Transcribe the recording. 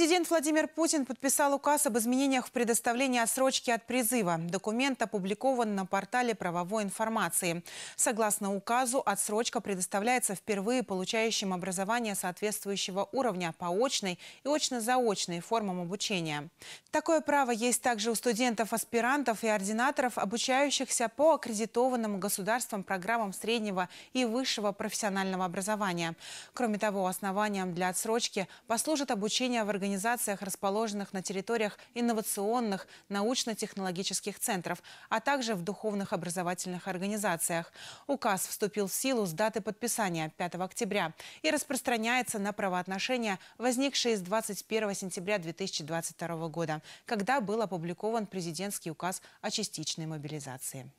Президент Владимир Путин подписал указ об изменениях в предоставлении отсрочки от призыва. Документ опубликован на портале правовой информации. Согласно указу, отсрочка предоставляется впервые получающим образование соответствующего уровня по очной и очно-заочной формам обучения. Такое право есть также у студентов, аспирантов и ординаторов, обучающихся по аккредитованным государством программам среднего и высшего профессионального образования. Кроме того, основанием для отсрочки послужит обучение в организации организациях, расположенных на территориях инновационных научно-технологических центров, а также в духовных образовательных организациях. Указ вступил в силу с даты подписания 5 октября и распространяется на правоотношения, возникшие с 21 сентября 2022 года, когда был опубликован президентский указ о частичной мобилизации.